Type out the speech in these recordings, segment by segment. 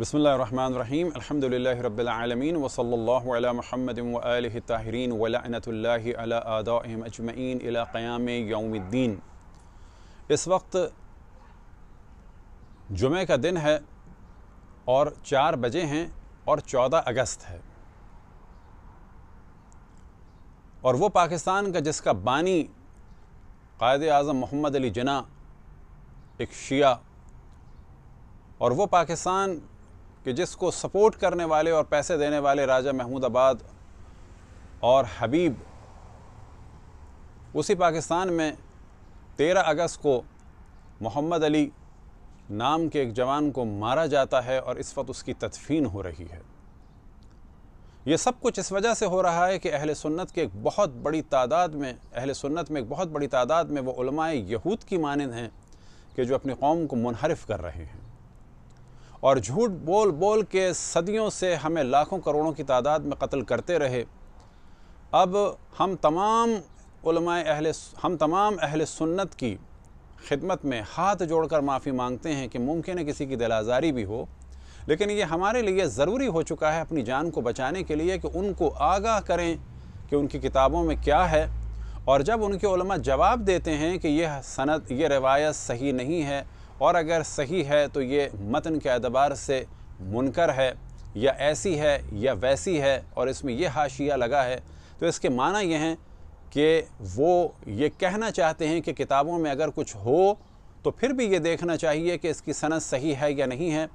बसमीम अल्हम्दुलिल्लाह रब्बिलआलमीन व सल्लल्लाहु अला मुहम्मद क़याम इस वक्त जुमे का दिन है और चार बजे हैं और चौदह अगस्त है और वो पाकिस्तान का जिसका बानी कायद अज़म मोहम्मद अली जना एक शिया और वो पाकिस्तान कि जिसको सपोर्ट करने वाले और पैसे देने वाले राजा महमूदाबाद और हबीब उसी पाकिस्तान में तेरह अगस्त को मोहम्मद अली नाम के एक जवान को मारा जाता है और इस वक्त उसकी तदफीन हो रही है ये सब कुछ इस वजह से हो रहा है कि अहल सुन्नत के एक बहुत बड़ी तादाद में अहल सुन्नत में एक बहुत बड़ी तादाद में वो यहूद की मानद हैं कि जो अपनी कौम को मुनहरफ कर रहे हैं और झूठ बोल बोल के सदियों से हमें लाखों करोड़ों की तादाद में कत्ल करते रहे अब हम तमाम अहल हम तमाम अहल सुन्नत की खिदमत में हाथ जोड़कर माफ़ी मांगते हैं कि मुमकिन है किसी की दिल आज़ारी भी हो लेकिन ये हमारे लिए ज़रूरी हो चुका है अपनी जान को बचाने के लिए कि उनको आगाह करें कि उनकी किताबों में क्या है और जब उनके जवाब देते हैं कि यह सनत ये रिवायत सही नहीं है और अगर सही है तो ये मतन के अतबार से मुनकर है या ऐसी है या वैसी है और इसमें यह हाशिया लगा है तो इसके माना यह हैं कि वो ये कहना चाहते हैं कि किताबों में अगर कुछ हो तो फिर भी ये देखना चाहिए कि इसकी सनत सही है या नहीं है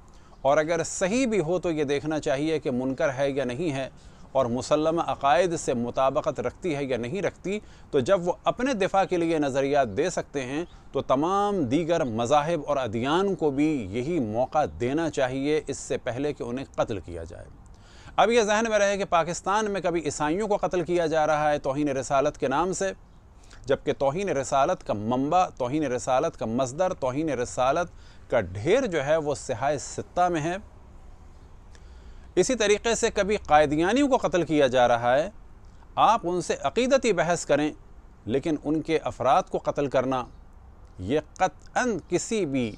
और अगर सही भी हो तो ये देखना चाहिए कि मुनकर है या नहीं है और मुसलम अकायद से मुताबकत रखती है या नहीं रखती तो जब वो अपने दिफा के लिए नज़रियात दे सकते हैं तो तमाम दीगर मजाहब और अदियान को भी यही मौका देना चाहिए इससे पहले कि उन्हें कत्ल किया जाए अब यह जहन में रहे कि पाकिस्तान में कभी ईसाइयों को कत्ल किया जा रहा है तोहन रसालत के नाम से जबकि तोहन रसालत का मंबा तोहन रसालत का मजदर तोहन रसालत का ढेर जो है वो सिहाय सत्ता में है इसी तरीके से कभी कायदियानियों को कत्ल किया जा रहा है आप उनसे अकीदती बहस करें लेकिन उनके अफराद को कत्ल करना ये कत किसी भी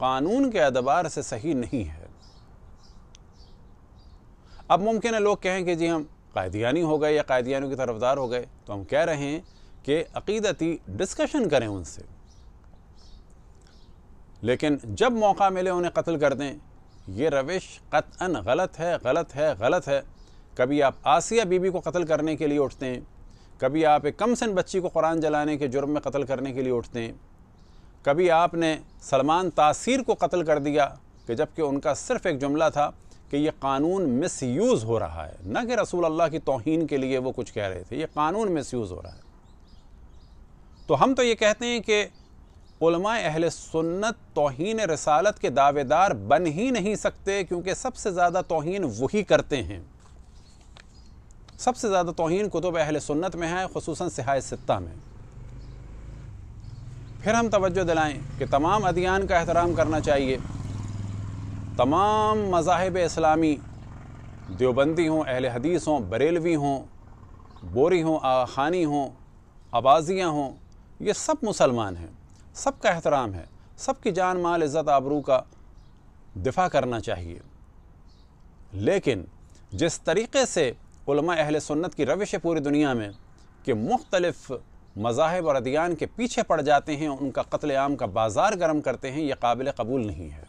कानून के अदबार से सही नहीं है अब मुमकिन है लोग कहें कि जी हम कायदियानी हो गए या कायदियानियों की तरफदार हो गए तो हम कह रहे हैं कि अकीदती डिस्कशन करें उनसे लेकिन जब मौका मिले उन्हें कत्ल कर दें ये रविश कतन गलत है गलत है गलत है कभी आप आसिया बीबी को कत्ल करने के लिए उठते हैं कभी आप एक कम सन बच्ची को कुरान जलाने के जुर्म में कत्ल करने के लिए उठते हैं कभी आपने सलमान तासीर को कत्ल कर दिया कि जबकि उनका सिर्फ एक जुमला था कि ये कानून मिस यूज़ हो रहा है न कि रसूल अल्लाह की तोहन के लिए वो कुछ कह रहे थे ये कानून मिस यूज़ हो रहा है तो हम तो ये कहते हैं कि अहल सुन्नत तोहन रसालत के दावेदार बन ही नहीं सकते क्योंकि सबसे ज़्यादा तोहन वही करते हैं सबसे ज़्यादा तोहन कुतुब अहल सुन्नत में है खसूस सिहाय सत्ता में फिर हम तवज्जो दिलाएं कि तमाम अदियान का एहतराम करना चाहिए तमाम मजाहब इस्लामी देवबंदी हों अहल हदीस हों बरेलवी हों बोरी हों आखानी हों आबाजियाँ हों ये सब मुसलमान हैं सबका एहतराम है सबकी जान माल इज़्ज़त आबरू का दिफा करना चाहिए लेकिन जिस तरीके से अहल सुन्नत की रविश है पूरी दुनिया में कि मुख्तलफ़ मजाहब और अदियान के पीछे पड़ जाते हैं उनका कत्ल आम का बाज़ार गर्म करते हैं ये काबिल कबूल नहीं है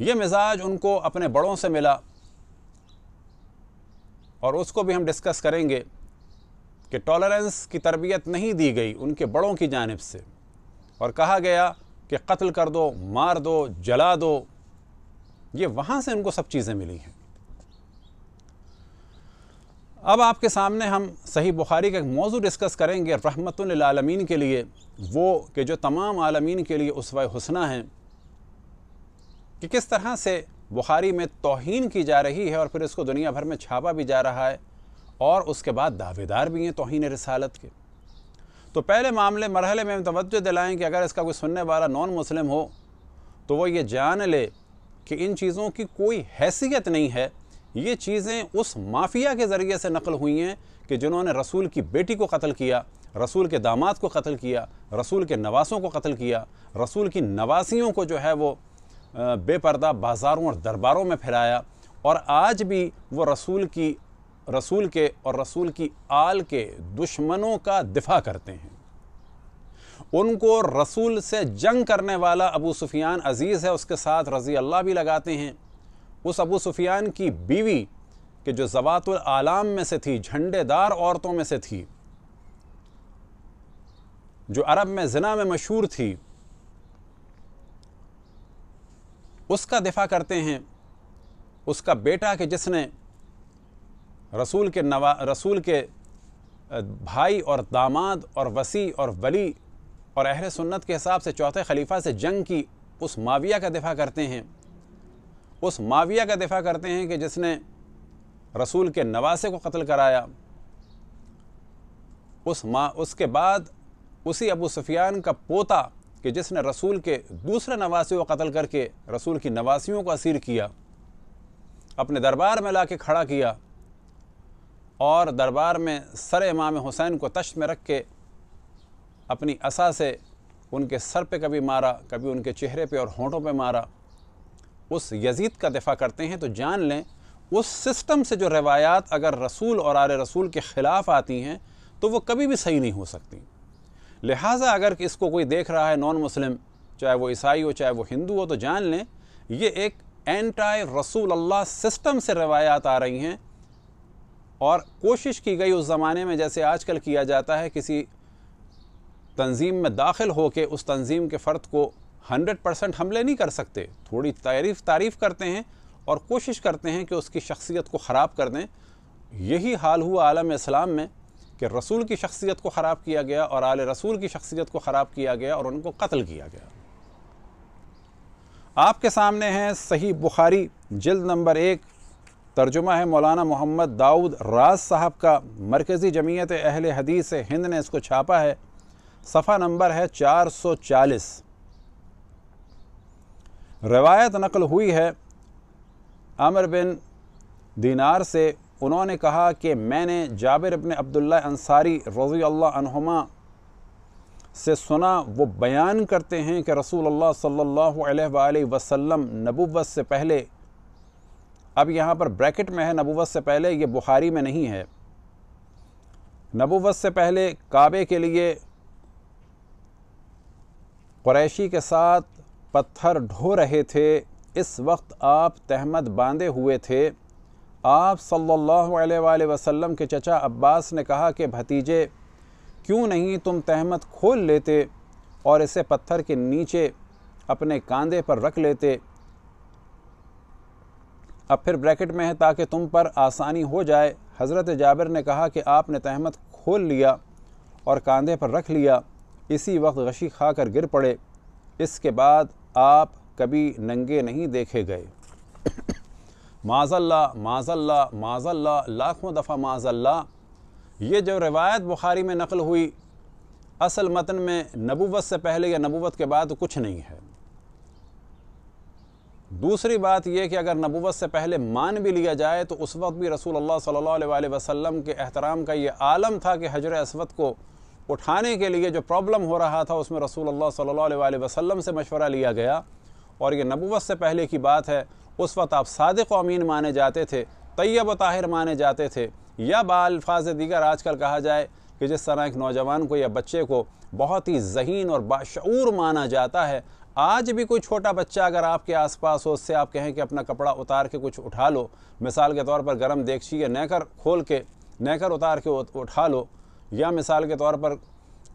ये मिजाज उनको अपने बड़ों से मिला और उसको भी हम डिस्कस करेंगे कि टॉलरेंस की तरबियत नहीं दी गई उनके बड़ों की जानब से और कहा गया कि कत्ल कर दो मार दो जला दो ये वहाँ से उनको सब चीज़ें मिली हैं अब आपके सामने हम सही बुखारी का एक मौजू डिस्कस करेंगे रहमतमीन के लिए वो कि जो तमाम आलमीन के लिए उसवा हुसना है कि किस तरह से बुखारी में तोहन की जा रही है और फिर इसको दुनिया भर में छापा भी जा रहा है और उसके बाद दावेदार भी हैं तोहन रसालत के तो पहले मामले मरहले में तोज्जो दिलाएँ कि अगर इसका कोई सुनने वाला नॉन मुस्लिम हो तो वो ये जान ले कि इन चीज़ों की कोई हैसियत नहीं है ये चीज़ें उस माफिया के ज़रिए से नकल हुई हैं कि जिन्होंने रसूल की बेटी को कत्ल किया रसूल के दामाद को कत्ल किया रसूल के नवासों को कत्ल किया रसूल की नवासियों को जो है वो बेपर्दा बाज़ारों और दरबारों में फैलाया और आज भी वो रसूल की रसूल के और रसूल की आल के दुश्मनों का दिफा करते हैं उनको रसूल से जंग करने वाला अबू सुफियान अज़ीज़ है उसके साथ रज़ी अल्लाह भी लगाते हैं उस अबू सुफियान की बीवी के जो जवातुल आलाम में से थी झंडेदार औरतों में से थी जो अरब में जना में मशहूर थी उसका दिफा करते हैं उसका बेटा के जिसने रसूल के नवा रसूल के भाई और दामाद और वसी और वली और अहर सुन्नत के हिसाब से चौथे खलीफा से जंग की उस माविया का दिफा करते हैं उस माविया का दिफा करते हैं कि जिसने रसूल के नवासे को कत्ल कराया उस माँ उसके बाद उसी अबू सफियान का पोता कि जिसने रसूल के दूसरे नवासी को कत्ल करके रसूल की नवासियों को असीर किया अपने दरबार में ला के खड़ा किया और दरबार में सर इमाम हुसैन को तश्त में रख के अपनी असा से उनके सर पे कभी मारा कभी उनके चेहरे पे और होंठों पे मारा उस यजीद का दिफा करते हैं तो जान लें उस सिस्टम से जो रवायात अगर रसूल और आर रसूल के ख़िलाफ़ आती हैं तो वो कभी भी सही नहीं हो सकती लिहाजा अगर इसको कोई देख रहा है नॉन मुस्लिम चाहे वो ईसाई हो चाहे वो हिंदू हो तो जान लें ये एक एंटाई रसूल अल्लाह सिस्टम से रवायात आ रही हैं और कोशिश की गई उस ज़माने में जैसे आजकल किया जाता है किसी तंजीम में दाखिल होकर उस तंजीम के फ़र्द को हंड्रेड परसेंट हमले नहीं कर सकते थोड़ी तारीफ तारीफ़ करते हैं और कोशिश करते हैं कि उसकी शख्सियत को ख़राब कर दें यही हाल हुआ आलम इस्लाम में कि रसूल की शख्सियत को ख़राब किया गया और आल रसूल की शख्सियत को ख़राब किया गया और उनको कत्ल किया गया आपके सामने हैं सही बुखारी जल्द नंबर एक तर्जुमा है मौलाना मोहम्मद दाऊद राज साहब का मरकज़ी जमीयत अहल हदीस हिंद ने इसको छापा है सफ़ा नंबर है 440 रवायत नकल हुई है अमर बिन दीनार से उन्होंने कहा कि मैंने जाबिर अपने अब्दुल्ला अंसारी रज़ी अल्लाहुमा से सुना वो बयान करते हैं कि रसूल अल्लाह सल्लल्लाहु अलैहि वसल्लम नबुवत से पहले अब यहाँ पर ब्रैकेट में है नबूवत से पहले ये बुखारी में नहीं है नबूवत से पहले काबे के लिए क्रैशी के साथ पत्थर ढो रहे थे इस वक्त आप तहमद बांधे हुए थे आप सल्लल्लाहु अलैहि वसल्लम के चचा अब्बास ने कहा कि भतीजे क्यों नहीं तुम तहमत खोल लेते और इसे पत्थर के नीचे अपने कांधे पर रख लेते अब फिर ब्रैकेट में है ताकि तुम पर आसानी हो जाए हज़रत जाबिर ने कहा कि आपने तहमत खोल लिया और कंधे पर रख लिया इसी वक्त गशी खा कर गिर पड़े इसके बाद आप कभी नंगे नहीं देखे गए माजल्ला माजल्ला माजल्ला लाखों दफ़ा माजल्ला ये जो रिवायत बुखारी में नकल हुई असल मतन में नबूवत से पहले या नबूवत के बाद कुछ नहीं है दूसरी बात यह कि अगर नबूवत से पहले मान भी लिया जाए तो उस वक्त भी रसूल अल्लाह सल्लल्लाहु अलैहि वसल्लम के अहतराम का ये आलम था कि हजर असवद को उठाने के लिए जो प्रॉब्लम हो रहा था उसमें रसूल अल्लाह सल्लल्लाहु अलैहि वसल्लम से मशवरा लिया गया और ये नबूवत से पहले की बात है उस वक्त आप सादक अमीन माने जाते थे तैयब ताहिर माने जाते थे या बाल्फाज दीगर आजकल कहा जाए कि जिस तरह एक नौजवान को या बच्चे को बहुत ही जहीन और बाशूर माना जाता है आज भी कोई छोटा बच्चा अगर आपके आसपास हो उससे आप कहें कि अपना कपड़ा उतार के कुछ उठा लो मिसाल के तौर पर गर्म देखची या नहकर खोल के नहकर उतार के उठा लो या मिसाल के तौर पर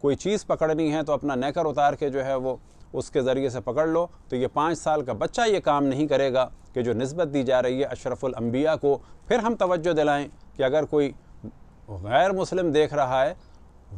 कोई चीज़ पकड़नी है तो अपना नहकर उतार के जो है वो उसके ज़रिए से पकड़ लो तो ये पाँच साल का बच्चा ये काम नहीं करेगा कि जो नस्बत दी जा रही है अशरफुल अम्बिया को फिर हम तवज्जो दिलाएं कि अगर कोई गैर मुस्लिम देख रहा है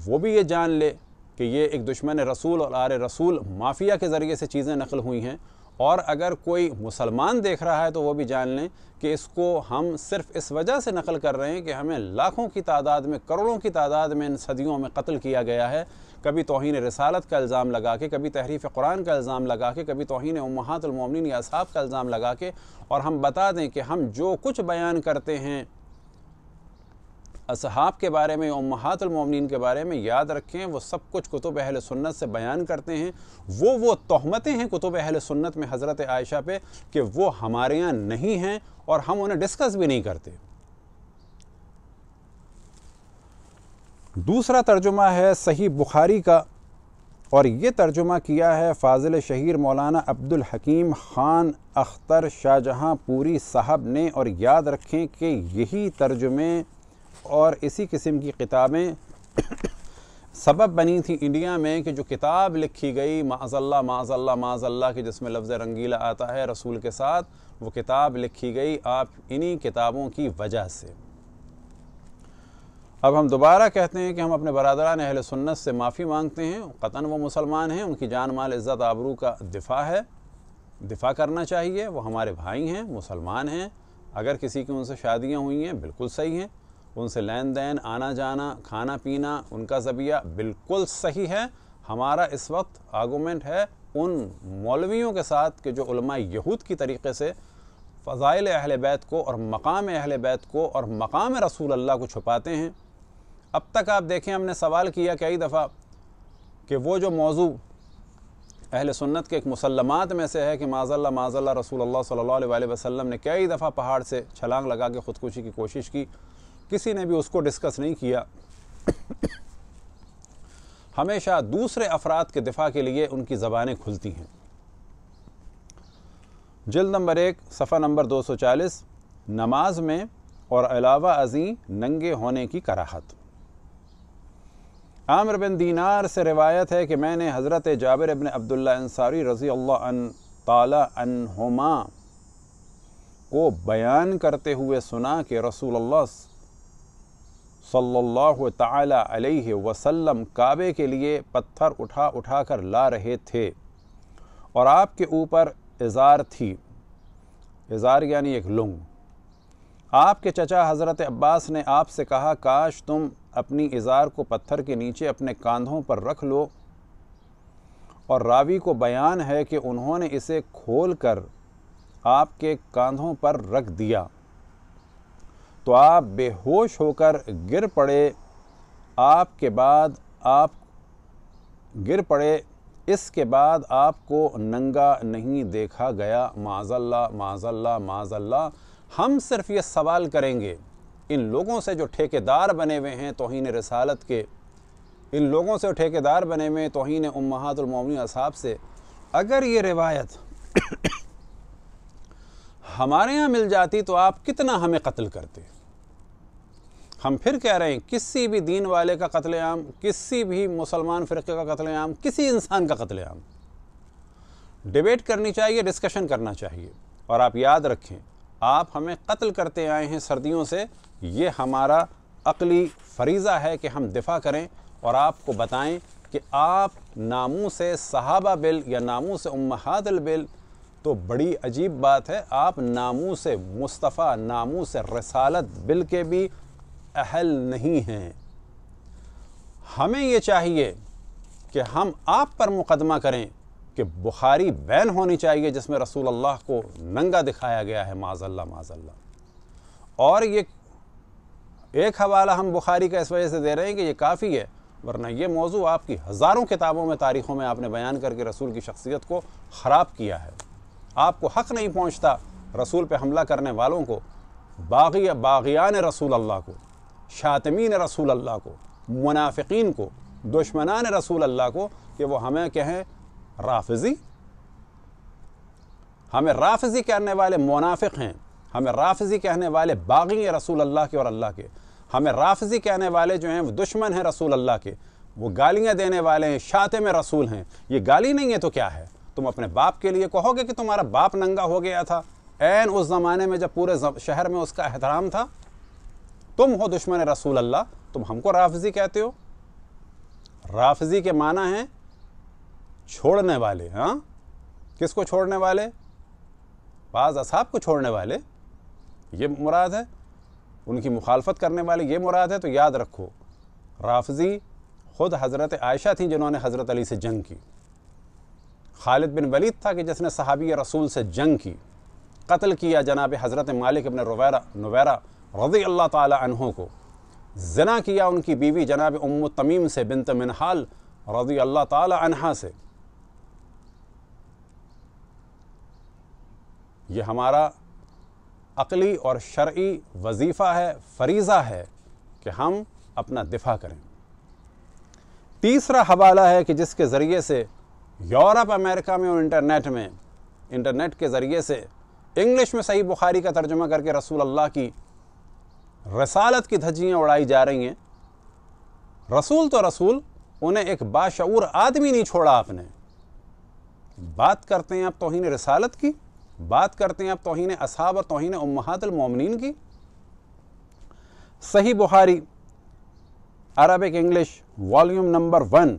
वो भी ये जान ले कि ये एक दुश्मन रसूल और आर रसूल माफिया के ज़रिए से चीज़ें नकल हुई हैं और अगर कोई मुसलमान देख रहा है तो वो भी जान लें कि इसको हम सिर्फ इस वजह से नकल कर रहे हैं कि हमें लाखों की तादाद में करोड़ों की तादाद में इन सदियों में कत्ल किया गया है कभी तोहन रसालत का इल्ज़ाम लगा के कभी तहरीफ़ कुरान का इल्ज़ाम लगा के कभी तोहन उमहातुलमिन या साहब का इल्ज़ाम लगा के और हम बता दें कि हम जो कुछ बयान करते हैं असहाब के बारे में उमहातुलमिन के बारे में याद रखें वो सब कुछ कुतुब अहल सुन्नत से बयान करते हैं वो वो तहमतें हैं कुतुब अहल सुन्नत में हज़रत आयशा पे कि वो हमारे यहाँ नहीं हैं और हम उन्हें डिस्कस भी नहीं करते दूसरा तर्जुमा है सही बुखारी का और ये तर्जुमा किया है फाजिल शहीर मौलाना अब्दुल हकीम ख़ान अख्तर शाहजहाँ पूरी साहब ने और याद रखें कि यही तर्जुमे और इसी किस्म की किताबें सबब बनी थी इंडिया में कि जो किताब लिखी गई माजल्ला माजल्ला माजल्ला के जिसमें लफ्ज़ रंगीला आता है रसूल के साथ वो किताब लिखी गई आप इन्हीं किताबों की वजह से अब हम दोबारा कहते हैं कि हम अपने बरदरान अहल सुन्नत से माफ़ी मांगते हैं क़तन वो मुसलमान हैं उनकी जान माल इज़्ज़त आबरू का दिफा है दिफा करना चाहिए वो हमारे भाई हैं मुसलमान हैं अगर किसी की उनसे शादियाँ हुई हैं बिल्कुल सही हैं उनसे लेन देन आना जाना खाना पीना उनका जबिया बिल्कुल सही है हमारा इस वक्त आर्गूमेंट है उन मौलवियों के साथ कि जो यहूद की तरीके से फ़ज़ाइल अहल बैत को और मकाम अहल बैत को और मकाम रसूल अल्लाह को छुपाते हैं अब तक आप देखें हमने सवाल किया कई दफ़ा कि वो जो मौजू अहल सुन्नत के एक मुसलमत में से है कि माजल्ला माजल्ला रसूल अल्लाह सल्लल्लाहु अलैहि वसल्लम ने कई दफ़ा पहाड़ से छलांग लगा के ख़ुदकुशी की कोशिश की किसी ने भी उसको डिस्कस नहीं किया हमेशा दूसरे अफराद के दिफा के लिए उनकी ज़बानें खुलती हैं जल्द नंबर एक सफ़ा नंबर 240 नमाज में और अलावा अजी नंगे होने की कराहत आमर बिन दीनार से रिवायत है कि मैंने हज़रत जाबिर इबन अब्दुल्ला अंसारी रज़ी अन ताला को बयान करते हुए सुना कि रसूल अल्लाह सल्लल्लाहु ताला अलैहि वसल्लम काबे के लिए पत्थर उठा उठा कर ला रहे थे और आपके ऊपर इजार थी इजार यानी एक लुंग आपके चचा हज़रत अब्बास ने आपसे कहा काश तुम अपनी इजार को पत्थर के नीचे अपने कंधों पर रख लो और रावी को बयान है कि उन्होंने इसे खोल कर आपके कंधों पर रख दिया तो आप बेहोश होकर गिर पड़े आपके बाद आप गिर पड़े इसके बाद आपको नंगा नहीं देखा गया माजल्ला माजल्ला माजल्ला हम सिर्फ ये सवाल करेंगे इन लोगों से जो ठेकेदार बने हुए हैं तोहन रसालत के इन लोगों से ठेकेदार बने हुए तोहन उम्मातुलमोमिन असाब से अगर ये रिवायत हमारे यहाँ मिल जाती तो आप कितना हमें कत्ल करते हम फिर कह रहे हैं किसी भी दीन वाले का कत्लेआम किसी भी मुसलमान फ़िरके का कत्लेआम किसी इंसान का कत्लेआम डिबेट करनी चाहिए डिस्कशन करना चाहिए और आप याद रखें आप हमें कत्ल करते आए हैं सर्दियों से ये हमारा अकली फरीज़ा है कि हम दिफा करें और आपको बताएं कि आप नामों से सहाबा बिल या नामों से उम्मादल बिल तो बड़ी अजीब बात है आप नामों से मुस्तफ़ा नामों से रसालत बिल के भी अहल नहीं हैं हमें ये चाहिए कि हम आप पर मुकदमा करें कि बुखारी बैन होनी चाहिए जिसमें रसूल अल्लाह को नंगा दिखाया गया है माजल्ला माजल्ला और ये एक हवाला हम बुखारी का इस वजह से दे रहे हैं कि ये काफ़ी है वरना ये मौजू आपकी हज़ारों किताबों में तारीख़ों में आपने बयान करके रसूल की शख्सियत को ख़राब किया है आपको हक नहीं पहुँचता रसूल पर हमला करने वालों को बागी बागियान रसूल अल्लाह को शातमीन रसूल अल्लाह को मुनाफिकीन को दुश्मनान रसूल अल्लाह को कि वो हमें कहें राफजी हमें राफजी कहने वाले मुनाफिक हैं हमें राफजी कहने वाले बागी हैं रसूल अल्लाह के और अल्लाह के हमें राफजी कहने वाले जो हैं वो दुश्मन हैं रसूल अल्लाह के वो गालियाँ देने वाले हैं शातम रसूल हैं ये गाली नहीं है तो क्या है तुम अपने बाप के लिए कहोगे कि तुम्हारा बाप नंगा हो गया था एन उस ज़माने में जब पूरे शहर में उसका एहतराम था तुम हो दुश्मन रसूल अल्लाह तुम हमको राफजी कहते हो राफजी के माना है छोड़ने वाले हाँ किसको छोड़ने वाले बाज़ असाब को छोड़ने वाले ये मुराद है उनकी मुखालफत करने वाले ये मुराद है तो याद रखो राफजी ख़ुद हज़रत आयशा थी जिन्होंने हज़रत अली से जंग की खालिद बिन वलीद था कि जिसने सहाबी रसूल से जंग की कत्ल किया जनाब हज़रत मालिक अपने रवैरा नवैरा रज़ी अल्लाह तहों को जना किया उनकी बीवी जनाब उम तमीम से बिन तमिनहाल रज़ी अल्लाह तहा से ये हमारा अकली और शर्य वजीफ़ा है फरीज़ा है कि हम अपना दिफा करें तीसरा हवाला है कि जिसके ज़रिए से यूरोप अमेरिका में और इंटरनेट में इंटरनेट के ज़रिए से इंग्लिश में सही बुखारी का तर्जुमा करके रसूल अल्लाह की रसालत की धज्जियाँ उड़ाई जा रही हैं रसूल तो रसूल उन्हें एक बाशूर आदमी नहीं छोड़ा आपने बात करते हैं आप तोहन रसालत की बात करते हैं आप तोहन असाब और तोहन उम्मातमोमिन की Sahih Bukhari Arabic English volume number one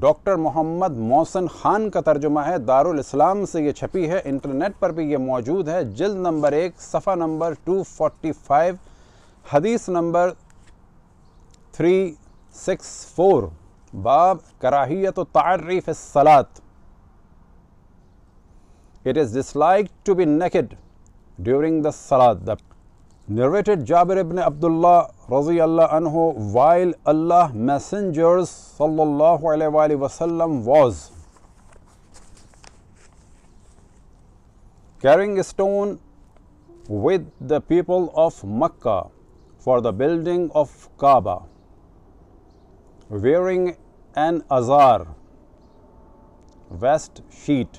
doctor Mohammad Mohsin Khan का तर्जुमा है दारुल इस्लाम से ये छपी है इंटरनेट पर भी ये मौजूद है जल्द नंबर एक सफ़ा नंबर 245 हदीस नंबर 364 बाब कराहियत तारीफ सलात it is dislike to be naked during the सलाद the narrated Jabir ibn Abdullah रज़ी अल्लाह वाइल अल्लाह मैसेंजर्स सल्लल्लाहु अलैहि वसल्लम was carrying a stone with the people of Mecca for the building of Kaaba wearing an azar waist sheet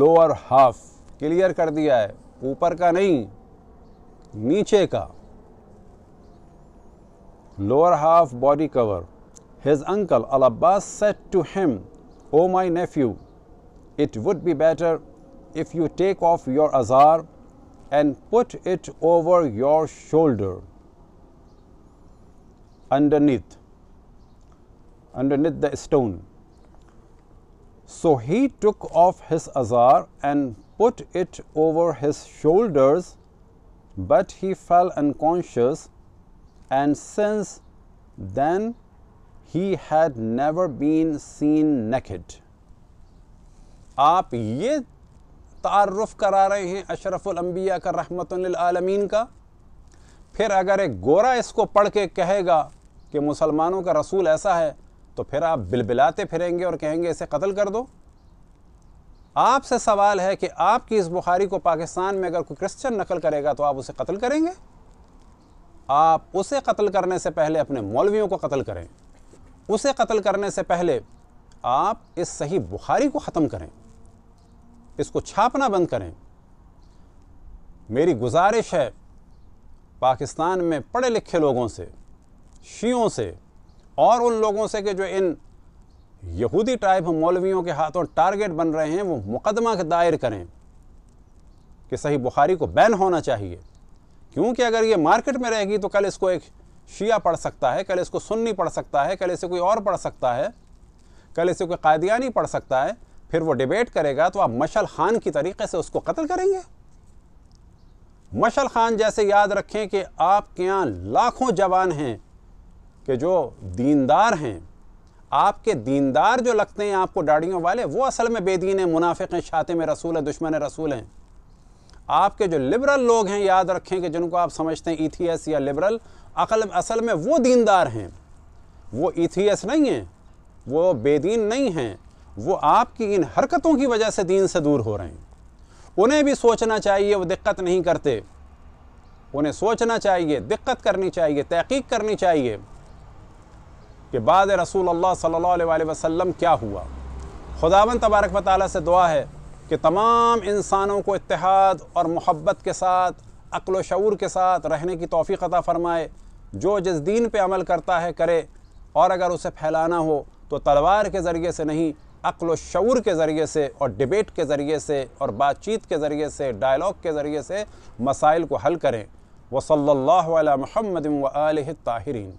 lower half clear कर दिया है ऊपर का नहीं नीचे का lower half body cover. His uncle Al Abbas said to him, O my nephew, it would be better if you take off your azar and put it over your shoulder. Underneath, underneath the stone. So he took off his azar and put it over his shoulders, but he fell unconscious and since then he had never been seen naked. आप ये तारफ़ करा रहे हैं अशरफ़ुलम्बिया का रहमतमीन का फिर अगर एक गोरा इसको पढ़ के कहेगा कि मुसलमानों का रसूल ऐसा है तो फिर आप बिलबिलाते फिरेंगे और कहेंगे इसे कत्ल कर दो आपसे सवाल है कि आपकी इस बुखारी को पाकिस्तान में अगर कोई क्रिश्चियन नकल करेगा तो आप उसे कत्ल करेंगे आप उसे कत्ल करने से पहले अपने मौलवियों को कत्ल करें उसे कत्ल करने से पहले आप इस सही बुखारी को ख़त्म करें इसको छापना बंद करें मेरी गुजारिश है पाकिस्तान में पढ़े लिखे लोगों से शियों से और उन लोगों से कि जो इन यहूदी टाइप मौलवियों के हाथों टारगेट बन रहे हैं वो मुकदमा के दायर करें कि सही बुखारी को बैन होना चाहिए क्योंकि अगर ये मार्केट में रहेगी तो कल इसको एक शिया पढ़ सकता है कल इसको सुन्नी पढ़ सकता है कल इसे कोई और पढ़ सकता है कल इसे कोई कायदियानी पढ़ सकता है फिर वो डिबेट करेगा तो आप मशल खान की तरीके से उसको कत्ल करेंगे मशल खान जैसे याद रखें कि आपके यहाँ लाखों जवान हैं कि जो दीनदार हैं आपके दीनदार जो लगते हैं आपको दाढ़ियों वाले वो असल में बेदीन हैं मुनाफिक हैं शाते में रसूल है दुश्मन रसूल हैं आपके जो लिबरल लोग हैं याद रखें कि जिनको आप समझते हैं ईथीएस या लिबरल अकल असल में वो दीनदार हैं वो ईथीएस नहीं हैं वो बेदीन नहीं हैं वो आपकी इन हरकतों की वजह से दीन से दूर हो रहे हैं उन्हें भी सोचना चाहिए वो दिक्कत नहीं करते उन्हें सोचना चाहिए दिक्कत करनी चाहिए तहकीक करनी चाहिए कि बाद रसूल अल्लाह सल्लल्लाहु अलैहि वसल्लम क्या हुआ खुदावन तबारक वाली से दुआ है कि तमाम इंसानों को इतिहाद और मोहब्बत के साथ अक्ल शूर के साथ रहने की तोफ़ी अता फ़रमाए जो जिस दीन पर अमल करता है करे और अगर उसे फैलाना हो तो तलवार के ज़रिए से नहीं अक्ल शूर के ज़रिए से और डिबेट के ज़रिए से और बातचीत के ज़रिए से डायलॉग के ज़रिए से मसाइल को हल करें वसल्ला महमद वाल ताहरीन